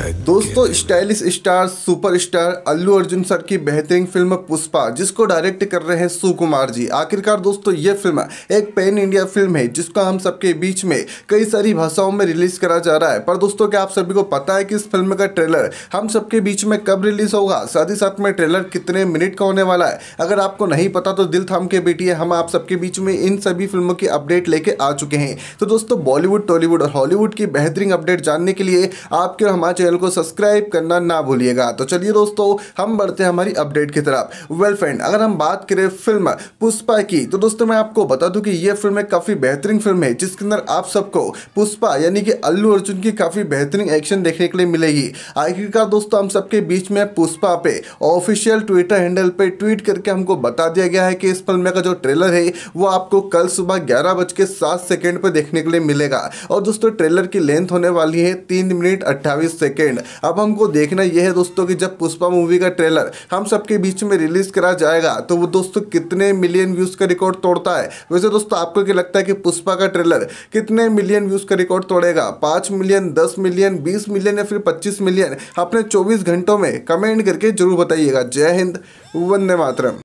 मुस्तैद दोस्तों stylish star super star Allu Arjun sir की बेहतरीन फिल्म पुष्पा जिसको डायरेक्ट कर रहे हैं सुकुमार जी आखिरकार दोस्तों ये फिल्म एक पैन इंडिया फिल्म है जिसको हम सबके बीच में कई सारी भाषाओं में रिलीज करा जा रहा है पर दोस्तों क्या आप सभी को पता है कि इस फिल्म का ट्रेलर हम सबके बीच में कब रिलीज होगा साथ ही साथ में ट्रेलर कितने मिनट का होने वाला है अगर आपको नहीं पता तो दिल थाम के बेटी हम आप सबके बीच में इन सभी फिल्मों की अपडेट लेके आ चुके हैं तो दोस्तों बॉलीवुड टॉलीवुड और हॉलीवुड की बेहतरीन अपडेट जानने के लिए आपके और हमारे चैनल को सब्सक्राइब करना ना भूलिएगा तो चलिए दोस्तों हम बढ़ते हैं हमारी अपडेट की तरफ वेल फ्रेंड अगर हम बात करें फिल्म पुष्पा की तो दोस्तों मैं आपको बता दूं कि यह फिल्म एक काफ़ी बेहतरीन फिल्म है जिसके अंदर आप सबको पुष्पा यानी कि अल्लू अर्जुन की काफ़ी बेहतरीन एक्शन देखने के लिए मिलेगी आखिरकार दोस्तों हम सबके बीच में पुष्पा पे ऑफिशियल ट्विटर हैंडल पे ट्वीट करके हमको बता दिया गया है कि इस फिल्म का जो ट्रेलर है वो आपको कल सुबह ग्यारह बज के सात सेकेंड पर देखने के लिए मिलेगा और दोस्तों ट्रेलर की लेंथ होने वाली है तीन मिनट अट्ठावी सेकेंड सेकेंड अब हमको देखना यह है दोस्तों कि जब पुष्पा मूवी का ट्रेलर हम सबके बीच में रिलीज करा जाएगा तो वो दोस्तों कितने मिलियन व्यूज़ का रिकॉर्ड तोड़ता है वैसे दोस्तों आपको क्या लगता है कि पुष्पा का ट्रेलर कितने मिलियन व्यूज़ का रिकॉर्ड तोड़ेगा पांच मिलियन दस मिलियन बीस मिलियन या फिर पच्चीस मिलियन अपने चौबीस घंटों में कमेंट करके जरूर बताइएगा जय हिंद वंदे मातरम